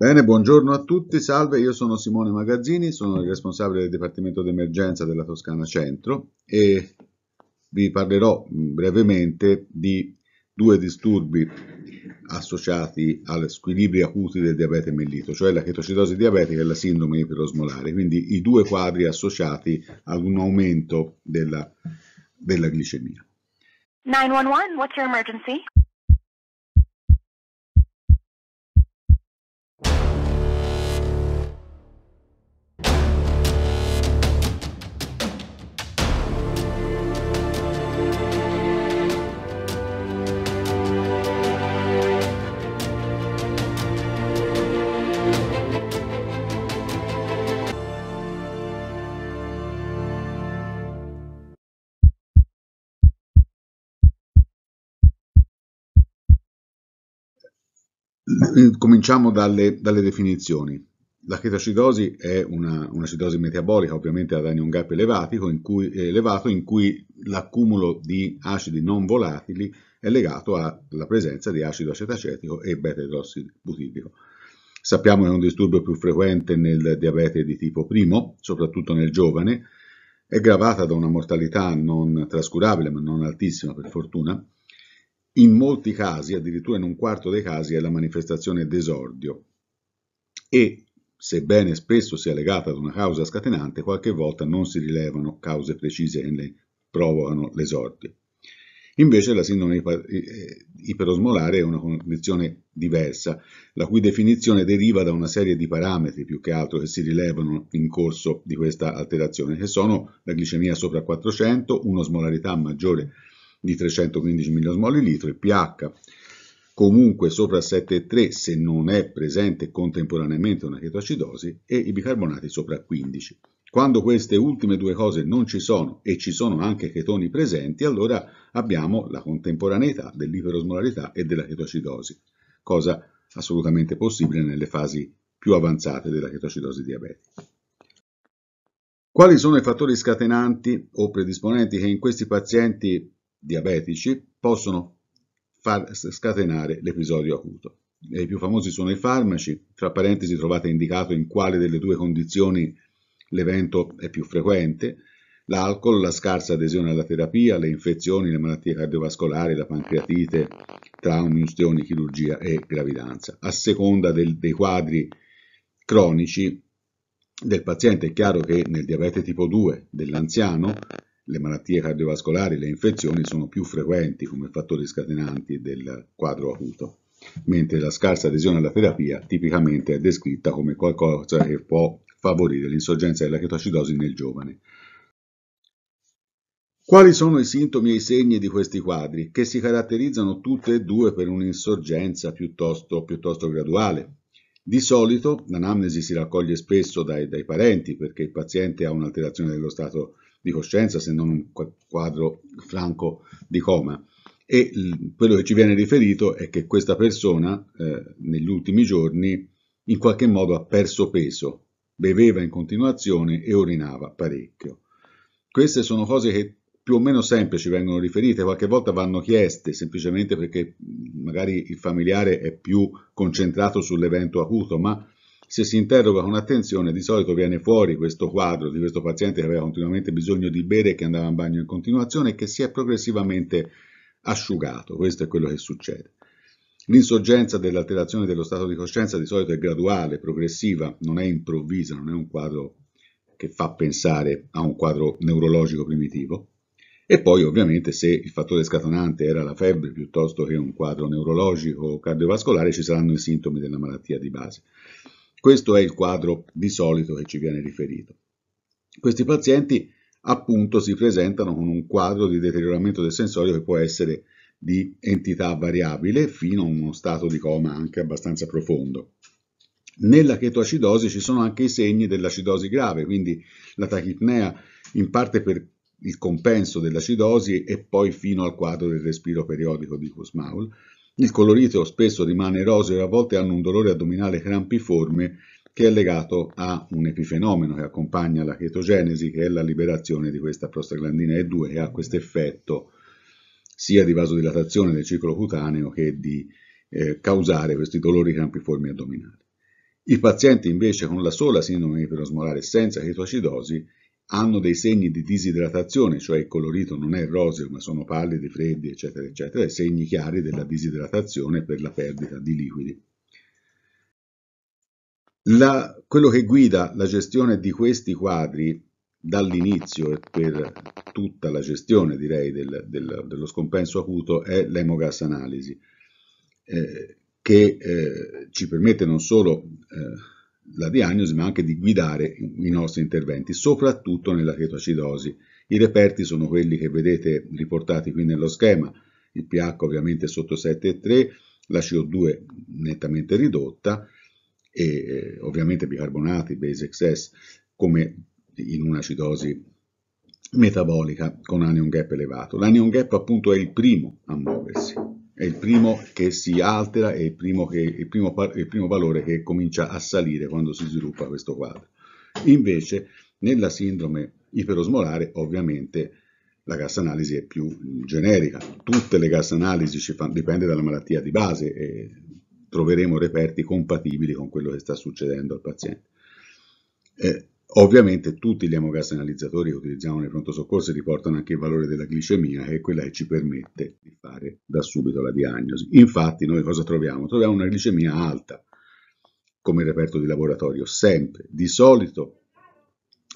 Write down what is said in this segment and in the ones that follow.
Bene, buongiorno a tutti, salve, io sono Simone Magazzini, sono il responsabile del Dipartimento d'Emergenza della Toscana Centro e vi parlerò mm, brevemente di due disturbi associati agli squilibri acuti del diabete mellito, cioè la chetocidosi diabetica e la sindrome iperosmolare, quindi i due quadri associati ad un aumento della, della glicemia. 911, what's your emergency? Cominciamo dalle, dalle definizioni. La chetocidosi è un'acidosi una metabolica, ovviamente ad anion gap in cui, elevato, in cui l'accumulo di acidi non volatili è legato alla presenza di acido acetacetico e beta-idrossibutirico. Sappiamo che è un disturbo più frequente nel diabete di tipo primo, soprattutto nel giovane, è gravata da una mortalità non trascurabile, ma non altissima per fortuna, in molti casi, addirittura in un quarto dei casi, è la manifestazione d'esordio e, sebbene spesso sia legata ad una causa scatenante, qualche volta non si rilevano cause precise che ne provocano l'esordio. Invece la sindrome eh, iperosmolare è una condizione diversa, la cui definizione deriva da una serie di parametri più che altro che si rilevano in corso di questa alterazione, che sono la glicemia sopra 400, un'osmolarità maggiore di 315 millismoli litro, il pH comunque sopra 7,3 se non è presente contemporaneamente una chetoacidosi e i bicarbonati sopra 15. Quando queste ultime due cose non ci sono e ci sono anche chetoni presenti, allora abbiamo la contemporaneità dell'iperosmolarità e della chetoacidosi, cosa assolutamente possibile nelle fasi più avanzate della chetoacidosi diabetica. Quali sono i fattori scatenanti o predisponenti che in questi pazienti diabetici possono far scatenare l'episodio acuto. E I più famosi sono i farmaci, tra parentesi trovate indicato in quale delle due condizioni l'evento è più frequente, l'alcol, la scarsa adesione alla terapia, le infezioni, le malattie cardiovascolari, la pancreatite, traumi, ustioni, chirurgia e gravidanza. A seconda del, dei quadri cronici del paziente è chiaro che nel diabete tipo 2 dell'anziano le malattie cardiovascolari, le infezioni sono più frequenti come fattori scatenanti del quadro acuto, mentre la scarsa adesione alla terapia tipicamente è descritta come qualcosa che può favorire l'insorgenza della chetoacidosi nel giovane. Quali sono i sintomi e i segni di questi quadri, che si caratterizzano tutte e due per un'insorgenza piuttosto, piuttosto graduale? Di solito l'anamnesi si raccoglie spesso dai, dai, parenti perché il paziente ha un'alterazione dello stato di di coscienza, se non un quadro franco di coma. E quello che ci viene riferito è che questa persona eh, negli ultimi giorni in qualche modo ha perso peso, beveva in continuazione e urinava parecchio. Queste sono cose che più o meno sempre ci vengono riferite, qualche volta vanno chieste semplicemente perché mm, magari il familiare è più concentrato sull'evento acuto, ma se si interroga con attenzione di solito viene fuori questo quadro di questo paziente che aveva continuamente bisogno di bere, e che andava in bagno in continuazione e che si è progressivamente asciugato, questo è quello che succede. L'insorgenza dell'alterazione dello stato di coscienza di solito è graduale, progressiva, non è improvvisa, non è un quadro che fa pensare a un quadro neurologico primitivo. E poi ovviamente se il fattore scatenante era la febbre piuttosto che un quadro neurologico o cardiovascolare ci saranno i sintomi della malattia di base. Questo è il quadro di solito che ci viene riferito. Questi pazienti appunto si presentano con un quadro di deterioramento del sensorio che può essere di entità variabile fino a uno stato di coma anche abbastanza profondo. Nella chetoacidosi ci sono anche i segni dell'acidosi grave, quindi la tachipnea in parte per il compenso dell'acidosi e poi fino al quadro del respiro periodico di Kussmaul, il colorito spesso rimane roseo e a volte hanno un dolore addominale crampiforme che è legato a un epifenomeno che accompagna la chetogenesi, che è la liberazione di questa prostaglandina E2, che ha questo effetto sia di vasodilatazione del ciclo cutaneo che di eh, causare questi dolori crampiformi addominali. I pazienti invece con la sola sindrome iperosmolare senza chetoacidosi hanno dei segni di disidratazione, cioè il colorito non è roseo ma sono pallidi, freddi, eccetera, eccetera, e segni chiari della disidratazione per la perdita di liquidi. La, quello che guida la gestione di questi quadri dall'inizio e per tutta la gestione direi del, del, dello scompenso acuto è l'emogas analisi eh, che eh, ci permette non solo eh, la diagnosi, ma anche di guidare i nostri interventi, soprattutto nella chetoacidosi. I reperti sono quelli che vedete riportati qui nello schema, il pH ovviamente sotto 7,3, la CO2 nettamente ridotta e eh, ovviamente bicarbonati, base excess, come in un'acidosi metabolica con anion gap elevato. L'anion gap appunto è il primo a muoversi è il primo che si altera, è il primo, che, il primo, il primo valore che comincia a salire quando si sviluppa questo quadro. Invece nella sindrome iperosmolare ovviamente la gas analisi è più generica, tutte le gas analisi ci fanno, dipende dalla malattia di base e troveremo reperti compatibili con quello che sta succedendo al paziente. Eh, Ovviamente tutti gli analizzatori che utilizziamo nei pronto soccorso riportano anche il valore della glicemia, che è quella che ci permette di fare da subito la diagnosi. Infatti noi cosa troviamo? Troviamo una glicemia alta, come reperto di laboratorio, sempre. Di solito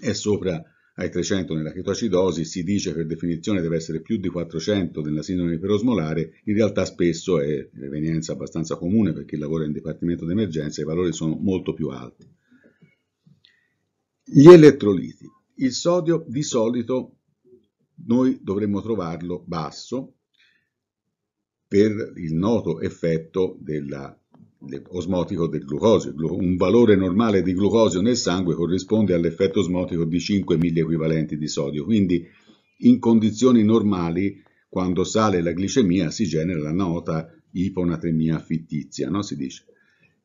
è sopra ai 300 nella chetoacidosi, si dice per definizione deve essere più di 400 nella sindrome iperosmolare, in realtà spesso è un'evenienza abbastanza comune per chi lavora in dipartimento d'emergenza, i valori sono molto più alti. Gli elettroliti. Il sodio di solito noi dovremmo trovarlo basso per il noto effetto della, osmotico del glucosio. Un valore normale di glucosio nel sangue corrisponde all'effetto osmotico di 5 equivalenti di sodio, quindi in condizioni normali quando sale la glicemia si genera la nota iponatremia fittizia, no? si dice.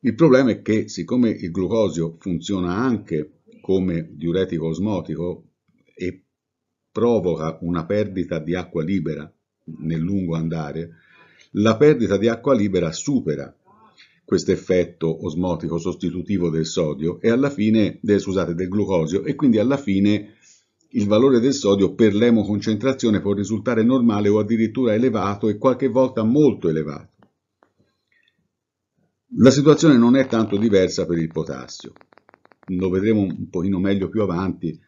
Il problema è che siccome il glucosio funziona anche come diuretico osmotico e provoca una perdita di acqua libera nel lungo andare, la perdita di acqua libera supera questo effetto osmotico sostitutivo del sodio e alla fine, del, scusate, del glucosio e quindi alla fine il valore del sodio per l'emoconcentrazione può risultare normale o addirittura elevato e qualche volta molto elevato. La situazione non è tanto diversa per il potassio lo vedremo un pochino meglio più avanti,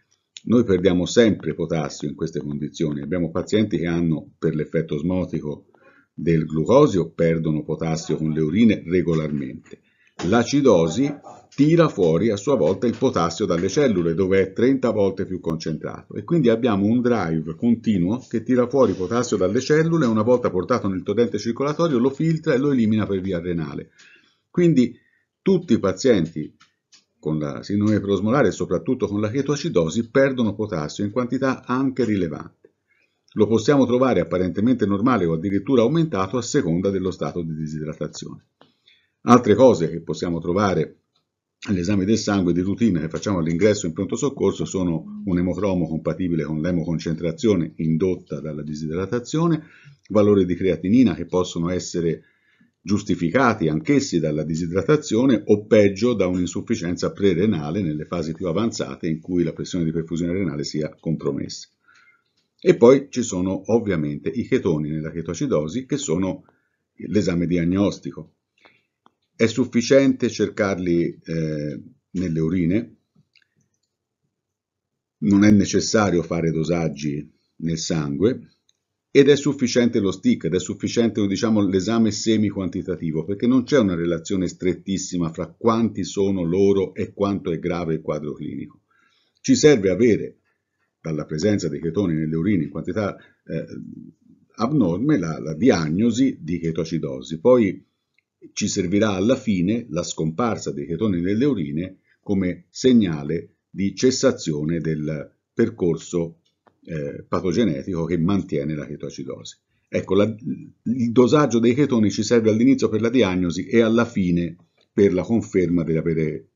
noi perdiamo sempre potassio in queste condizioni. Abbiamo pazienti che hanno, per l'effetto osmotico del glucosio, perdono potassio con le urine regolarmente. L'acidosi tira fuori a sua volta il potassio dalle cellule, dove è 30 volte più concentrato. E quindi abbiamo un drive continuo che tira fuori potassio dalle cellule, una volta portato nel torrente circolatorio lo filtra e lo elimina per via renale. Quindi tutti i pazienti con la sindrome perosmolare e soprattutto con la chetoacidosi perdono potassio in quantità anche rilevante. Lo possiamo trovare apparentemente normale o addirittura aumentato a seconda dello stato di disidratazione. Altre cose che possiamo trovare all'esame del sangue di routine che facciamo all'ingresso in pronto soccorso sono un emocromo compatibile con l'emoconcentrazione indotta dalla disidratazione, valori di creatinina che possono essere giustificati anch'essi dalla disidratazione o peggio da un'insufficienza prerenale nelle fasi più avanzate in cui la pressione di perfusione renale sia compromessa. E poi ci sono ovviamente i chetoni nella chetoacidosi che sono l'esame diagnostico. È sufficiente cercarli eh, nelle urine, non è necessario fare dosaggi nel sangue, ed è sufficiente lo stick, ed è sufficiente diciamo, l'esame semi-quantitativo, perché non c'è una relazione strettissima fra quanti sono loro e quanto è grave il quadro clinico. Ci serve avere, dalla presenza dei chetoni nelle urine in quantità eh, abnorme, la, la diagnosi di chetoacidosi. Poi ci servirà alla fine la scomparsa dei chetoni nelle urine come segnale di cessazione del percorso eh, patogenetico che mantiene la chetoacidosi. Ecco, la, il dosaggio dei chetoni ci serve all'inizio per la diagnosi e alla fine per la conferma di avere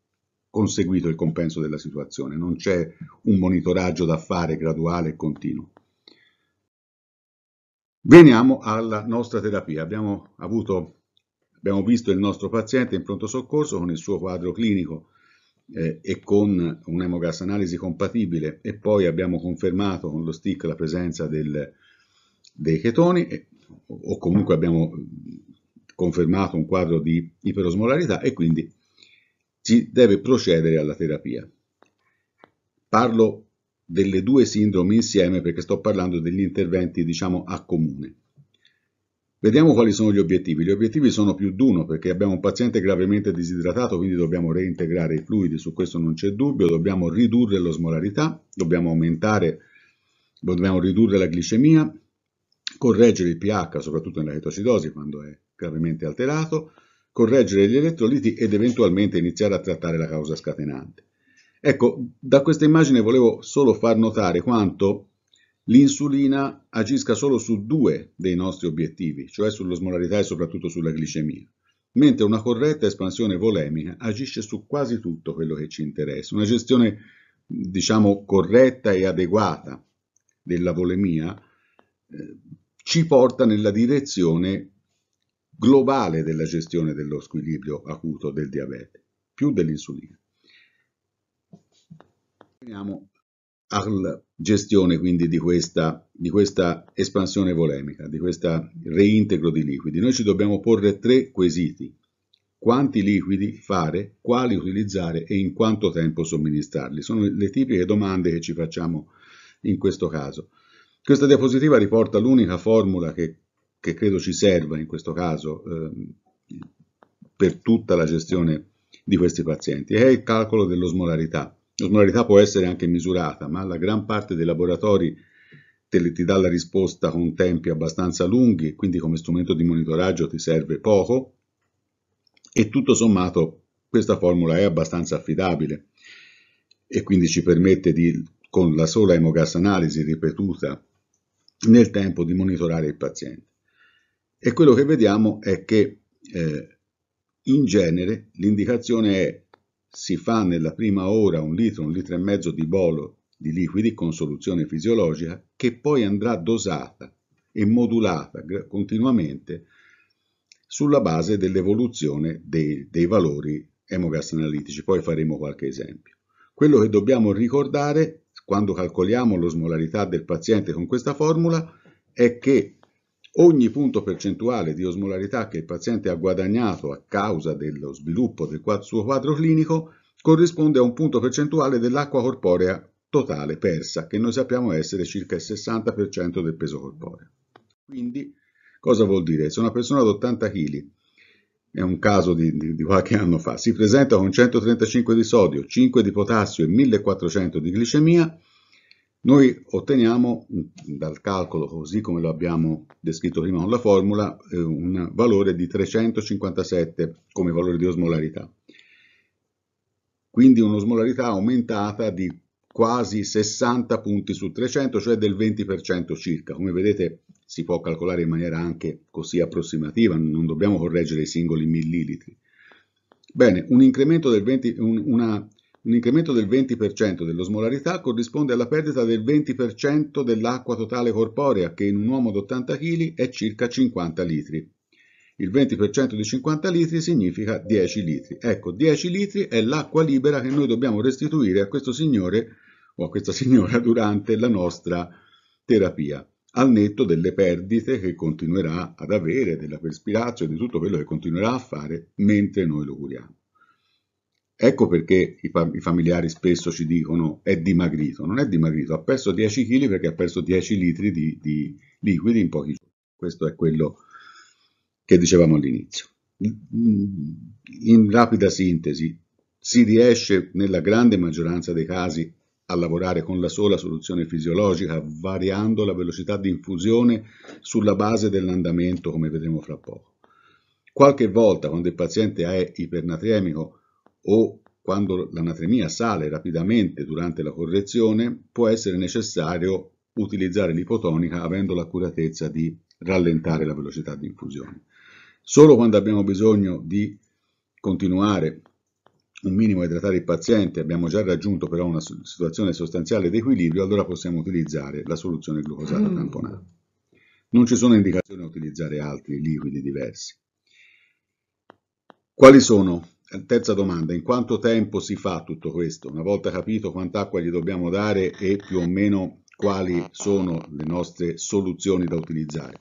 conseguito il compenso della situazione. Non c'è un monitoraggio da fare graduale e continuo. Veniamo alla nostra terapia. Abbiamo, avuto, abbiamo visto il nostro paziente in pronto soccorso con il suo quadro clinico eh, e con un'emogas analisi compatibile e poi abbiamo confermato con lo stick la presenza del, dei chetoni e, o comunque abbiamo confermato un quadro di iperosmolarità e quindi si deve procedere alla terapia. Parlo delle due sindromi insieme perché sto parlando degli interventi diciamo a comune. Vediamo quali sono gli obiettivi. Gli obiettivi sono più di uno perché abbiamo un paziente gravemente disidratato, quindi dobbiamo reintegrare i fluidi, su questo non c'è dubbio, dobbiamo ridurre l'osmolarità, dobbiamo aumentare, dobbiamo ridurre la glicemia, correggere il pH, soprattutto nella chetoacidosi quando è gravemente alterato, correggere gli elettroliti ed eventualmente iniziare a trattare la causa scatenante. Ecco, da questa immagine volevo solo far notare quanto l'insulina agisca solo su due dei nostri obiettivi, cioè sull'osmolarità e soprattutto sulla glicemia, mentre una corretta espansione volemica agisce su quasi tutto quello che ci interessa. Una gestione, diciamo, corretta e adeguata della volemia eh, ci porta nella direzione globale della gestione dello squilibrio acuto del diabete, più dell'insulina. Veniamo al gestione quindi di questa, di questa espansione volemica, di questo reintegro di liquidi. Noi ci dobbiamo porre tre quesiti. Quanti liquidi fare, quali utilizzare e in quanto tempo somministrarli? Sono le tipiche domande che ci facciamo in questo caso. Questa diapositiva riporta l'unica formula che, che, credo ci serva in questo caso eh, per tutta la gestione di questi pazienti, è il calcolo dell'osmolarità L'osmolarità può essere anche misurata, ma la gran parte dei laboratori te, ti dà la risposta con tempi abbastanza lunghi, quindi come strumento di monitoraggio ti serve poco, e tutto sommato questa formula è abbastanza affidabile e quindi ci permette di, con la sola emogas analisi ripetuta nel tempo, di monitorare il paziente. E quello che vediamo è che eh, in genere l'indicazione è si fa nella prima ora un litro, un litro e mezzo di bolo di liquidi con soluzione fisiologica che poi andrà dosata e modulata continuamente sulla base dell'evoluzione dei, dei valori emogas analitici. Poi faremo qualche esempio. Quello che dobbiamo ricordare quando calcoliamo l'osmolarità del paziente con questa formula è che Ogni punto percentuale di osmolarità che il paziente ha guadagnato a causa dello sviluppo del suo quadro clinico corrisponde a un punto percentuale dell'acqua corporea totale persa, che noi sappiamo essere circa il 60% del peso corporeo. Quindi, cosa vuol dire? Se una persona ad 80 kg, è un caso di, di, di, qualche anno fa, si presenta con 135 di sodio, 5 di potassio e 1400 di glicemia, noi otteniamo dal calcolo, così come lo abbiamo descritto prima con la formula, eh, un valore di 357 come valore di osmolarità. Quindi un'osmolarità aumentata di quasi 60 punti su 300, cioè del 20% circa. Come vedete si può calcolare in maniera anche così approssimativa, non dobbiamo correggere i singoli millilitri. Bene, un incremento del 20, un, una un incremento del 20% dell'osmolarità corrisponde alla perdita del 20% dell'acqua totale corporea, che in un uomo da 80 kg è circa 50 litri. Il 20% di 50 litri significa 10 litri. Ecco, 10 litri è l'acqua libera che noi dobbiamo restituire a questo signore o a questa signora durante la nostra terapia, al netto delle perdite che continuerà ad avere, della perspirazione, di tutto quello che continuerà a fare mentre noi lo curiamo. Ecco perché i, i, familiari spesso ci dicono è dimagrito. Non è dimagrito, ha perso 10 kg perché ha perso 10 litri di, di liquidi in pochi giorni. Questo è quello che dicevamo all'inizio. In rapida sintesi, si riesce nella grande maggioranza dei casi a lavorare con la sola soluzione fisiologica, variando la velocità di infusione sulla base dell'andamento, come vedremo fra poco. Qualche volta, quando il paziente è ipernatremico, o quando l'anatremia sale rapidamente durante la correzione, può essere necessario utilizzare l'ipotonica avendo l'accuratezza di rallentare la velocità di infusione. Solo quando abbiamo bisogno di continuare un minimo a idratare il paziente, abbiamo già raggiunto però una situazione sostanziale di equilibrio, allora possiamo utilizzare la soluzione glucosata mm. tamponata. Non ci sono indicazioni a utilizzare altri liquidi diversi. Quali sono terza domanda, in quanto tempo si fa tutto questo? Una volta capito quant'acqua gli dobbiamo dare e più o meno quali sono le nostre soluzioni da utilizzare.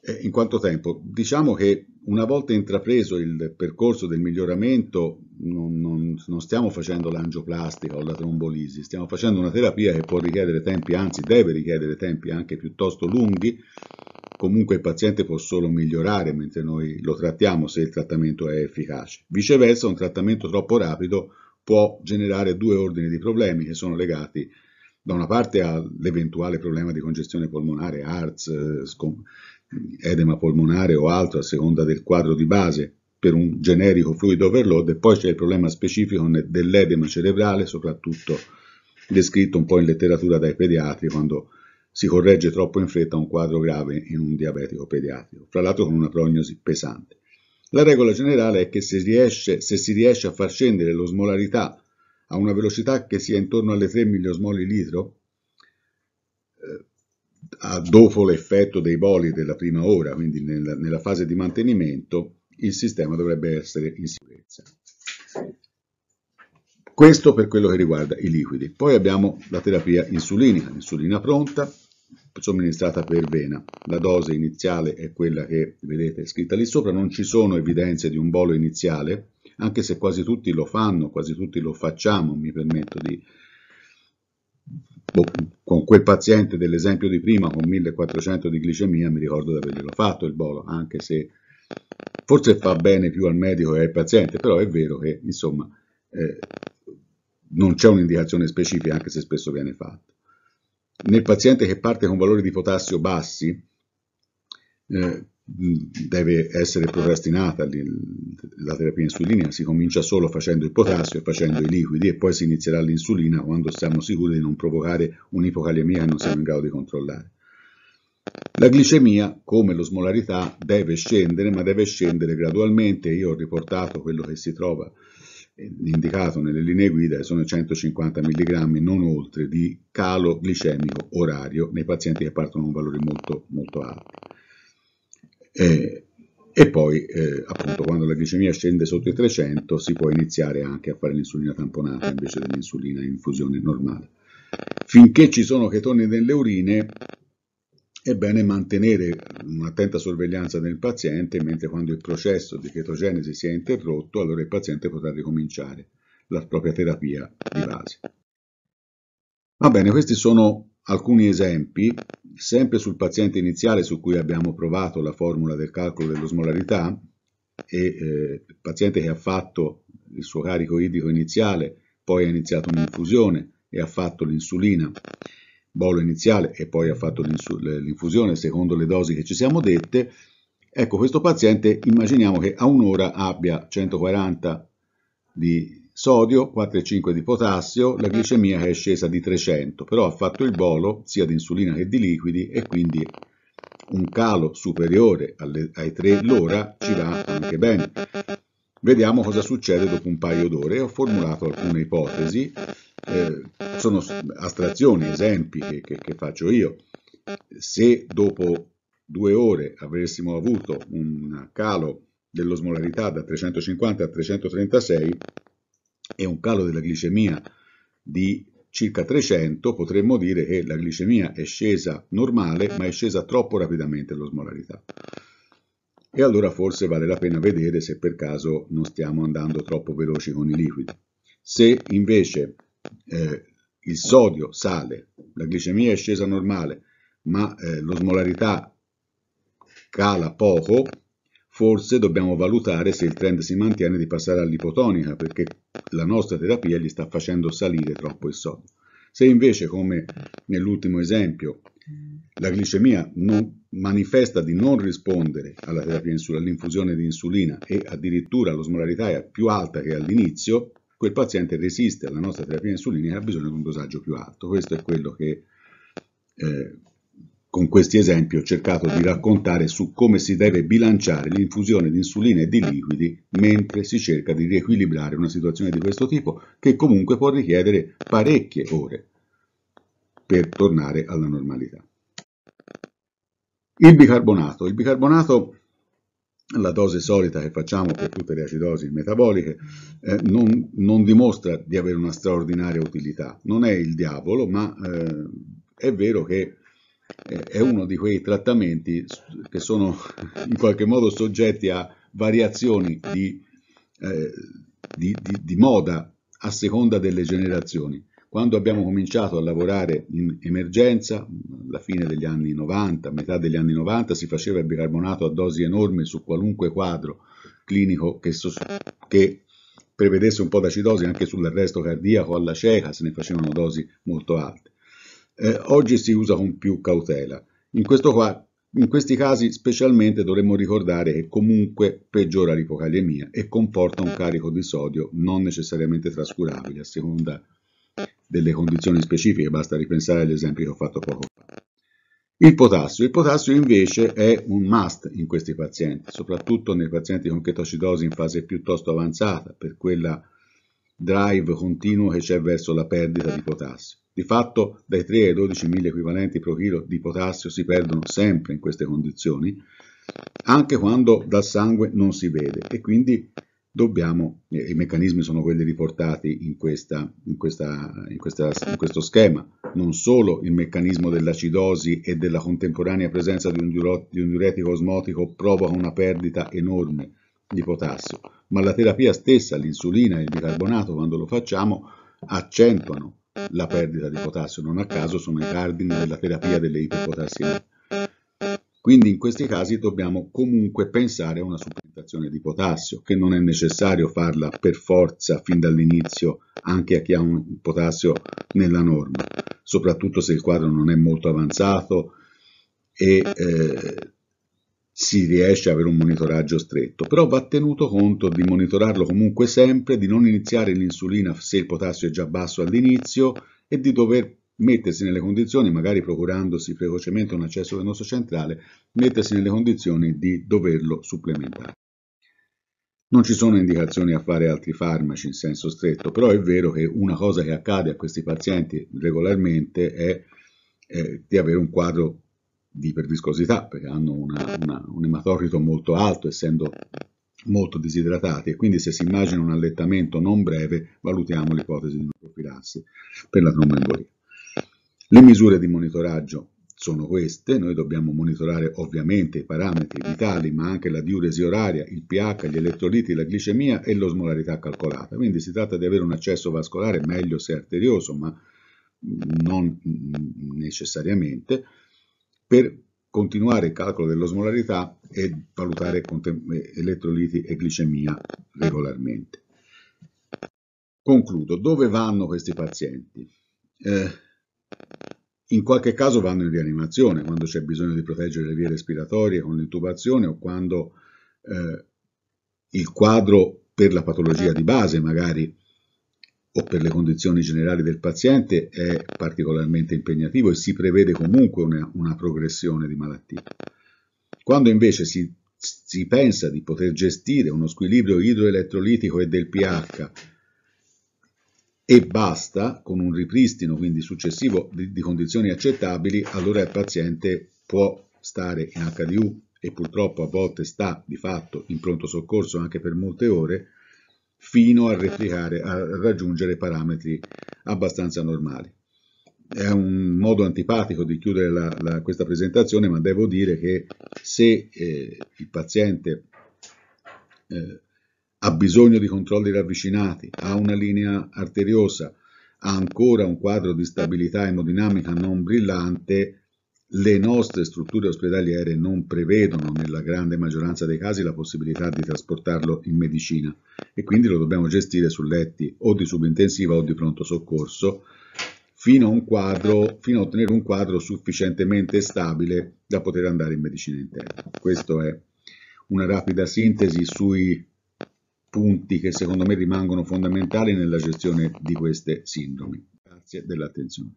Eh, in quanto tempo? Diciamo che una volta intrapreso il percorso del miglioramento non, non, non stiamo facendo l'angioplastica o la trombolisi, stiamo facendo una terapia che può richiedere tempi, anzi deve richiedere tempi anche piuttosto lunghi, comunque il paziente può solo migliorare mentre noi lo trattiamo se il trattamento è efficace. Viceversa, un trattamento troppo rapido può generare due ordini di problemi che sono legati da una parte all'eventuale problema di congestione polmonare, ARTS, eh, edema polmonare o altro a seconda del quadro di base per un generico fluido overload e poi c'è il problema specifico dell'edema cerebrale, soprattutto descritto un po' in letteratura dai pediatri quando si corregge troppo in fretta un quadro grave in un diabetico pediatrico, fra l'altro con una prognosi pesante. La regola generale è che se, riesce, se si riesce a far scendere l'osmolarità a una velocità che sia intorno alle 3 miliosmoli litro, eh, dopo l'effetto dei boli della prima ora, quindi nella, nella fase di mantenimento, il sistema dovrebbe essere in sicurezza. Questo per quello che riguarda i liquidi. Poi abbiamo la terapia insulinica, l'insulina pronta, somministrata per vena. La dose iniziale è quella che vedete scritta lì sopra, non ci sono evidenze di un bolo iniziale, anche se quasi tutti lo fanno, quasi tutti lo facciamo, mi permetto di... Boh, con quel paziente dell'esempio di prima, con 1400 di glicemia, mi ricordo di averglielo fatto il bolo, anche se forse fa bene più al medico che al paziente, però è vero che, insomma, eh, non c'è un'indicazione specifica, anche se spesso viene fatta. Nel paziente che parte con valori di potassio bassi, eh, deve essere procrastinata la terapia insulinica, si comincia solo facendo il potassio e facendo i liquidi e poi si inizierà l'insulina quando siamo sicuri di non provocare un'ipocalemia che non siamo in grado di controllare. La glicemia, come l'osmolarità, deve scendere, ma deve scendere gradualmente. Io ho riportato quello che si trova indicato nelle linee guida sono 150 mg non oltre di calo glicemico orario nei pazienti che partono con valori molto, molto alti. E, eh, e poi eh, appunto quando la glicemia scende sotto i 300 si può iniziare anche a fare l'insulina tamponata invece dell'insulina in infusione normale. Finché ci sono chetoni nelle urine è bene mantenere un'attenta sorveglianza del paziente mentre quando il processo di chetogenesi si è interrotto, allora il paziente potrà ricominciare la propria terapia di base. Va bene, questi sono alcuni esempi, sempre sul paziente iniziale su cui abbiamo provato la formula del calcolo dell'osmolarità e eh, il paziente che ha fatto il suo carico idrico iniziale, poi ha iniziato un'infusione e ha fatto l'insulina bolo iniziale e poi ha fatto l'infusione secondo le dosi che ci siamo dette, ecco questo paziente immaginiamo che a un'ora abbia 140 di sodio, 4,5 di potassio, la mhm. glicemia è scesa di 300, però ha fatto il bolo sia di insulina che di liquidi e quindi un calo superiore alle, ai 3 l'ora mhm. ci va anche bene. Vediamo cosa succede dopo un paio d'ore. Ho formulato alcune ipotesi eh, sono astrazioni, esempi che, che, che faccio io, se dopo due ore avessimo avuto un calo dell'osmolarità da 350 a 336 e un calo della glicemia di circa 300, potremmo dire che la glicemia è scesa normale, ma è scesa troppo rapidamente l'osmolarità. E allora forse vale la pena vedere se per caso non stiamo andando troppo veloci con i liquidi. Se invece eh, il sodio sale, la glicemia è scesa normale, ma eh, l'osmolarità cala poco, forse dobbiamo valutare se il trend si mantiene di passare all'ipotonica, perché la nostra terapia gli sta facendo salire troppo il sodio. Se invece, come nell'ultimo esempio, la glicemia manifesta di non rispondere alla terapia insulina, all'infusione di insulina e addirittura l'osmolarità è più alta che all'inizio, quel paziente resiste alla nostra terapia insulina e ha bisogno di un dosaggio più alto. Questo è quello che eh, con questi esempi ho cercato di raccontare su come si deve bilanciare l'infusione di insulina e di liquidi mentre si cerca di riequilibrare una situazione di questo tipo che comunque può richiedere parecchie ore per tornare alla normalità. Il bicarbonato. Il bicarbonato la dose solita che facciamo per eh. tutte le acidosi metaboliche eh, non, non, dimostra di avere una straordinaria utilità. Non è il diavolo, ma eh, è vero che eh, è uno di quei trattamenti che sono in qualche modo soggetti a variazioni di, eh, di, di, di moda a seconda delle generazioni. Quando abbiamo cominciato a lavorare in emergenza, alla fine degli anni 90, metà degli anni 90, si faceva il bicarbonato a dosi enormi su qualunque quadro clinico che, che prevedesse un po' d'acidosi anche sull'arresto cardiaco, alla cieca, se ne facevano dosi molto alte. Eh, oggi si usa con più cautela. In, qua, in, questi casi specialmente dovremmo ricordare che comunque peggiora l'ipocaliemia e comporta un carico di sodio non necessariamente trascurabile a seconda di delle condizioni specifiche, basta ripensare agli esempi che ho fatto poco fa. Il potassio. Il potassio invece è un must in questi pazienti, soprattutto nei pazienti con chetoacidosi in fase piuttosto avanzata, per quel drive continuo che c'è verso la perdita di potassio. Di fatto dai 3 ai 12 mili equivalenti pro chilo di potassio si perdono sempre in queste condizioni, anche quando dal sangue non si vede e quindi dobbiamo, eh, i meccanismi sono quelli riportati in, questa, in, questa, in, questa, in, questo schema, non solo il meccanismo dell'acidosi e della contemporanea presenza di un, di un diuretico osmotico provoca una perdita enorme di potassio, ma la terapia stessa, l'insulina e il bicarbonato, quando lo facciamo, accentuano la perdita di potassio, non a caso sono i cardini della terapia delle iperpotassemie. Quindi in questi casi dobbiamo comunque pensare a una superazione supplementazione di potassio, che non è necessario farla per forza fin dall'inizio anche a chi ha un potassio nella norma, soprattutto se il quadro non è molto avanzato e eh, si riesce ad avere un monitoraggio stretto, però va tenuto conto di monitorarlo comunque sempre, di non iniziare l'insulina se il potassio è già basso all'inizio e di dover mettersi nelle condizioni, magari procurandosi precocemente un accesso venoso centrale, mettersi nelle condizioni di doverlo supplementare. Non ci sono indicazioni a fare altri farmaci in senso stretto, però è vero che una cosa che accade a questi pazienti regolarmente è eh, di avere un quadro di iperviscosità, perché hanno una, una, un ematocrito molto alto, essendo molto disidratati, e quindi se si immagina un allettamento non breve, valutiamo l'ipotesi di una profilassi per la tromboembolia. Le misure di monitoraggio sono queste, noi dobbiamo monitorare ovviamente i parametri vitali ma anche la diuresi oraria, il pH, gli elettroliti, la glicemia e l'osmolarità calcolata, quindi si tratta di avere un accesso vascolare meglio se arterioso ma non necessariamente, per continuare il calcolo dell'osmolarità e valutare elettroliti e glicemia regolarmente. Concludo, dove vanno questi pazienti? Eh, in qualche caso vanno in rianimazione quando c'è bisogno di proteggere le vie respiratorie con l'intubazione o quando eh, il quadro per la patologia di base magari o per le condizioni generali del paziente è particolarmente impegnativo e si prevede comunque una, una progressione di malattia. Quando invece si, si pensa di poter gestire uno squilibrio idroelettrolitico e del pH e basta, con un ripristino quindi successivo di, di condizioni accettabili, allora il paziente può stare in HDU e purtroppo a volte sta di fatto in pronto soccorso anche per molte ore, fino a, replicare, a raggiungere parametri abbastanza normali. È un modo antipatico di chiudere la, la, questa presentazione, ma devo dire che se eh, il paziente eh, ha bisogno di controlli ravvicinati, ha una linea arteriosa, ha ancora un quadro di stabilità emodinamica non brillante, le nostre strutture ospedaliere non prevedono nella grande maggioranza dei casi la possibilità di trasportarlo in medicina e quindi lo dobbiamo gestire su letti o di subintensiva o di pronto soccorso fino a, quadro, fino a ottenere un quadro sufficientemente stabile da poter andare in medicina interna. Questa è una rapida sintesi sui punti che secondo me rimangono fondamentali nella gestione di queste sindrome. Grazie dell'attenzione.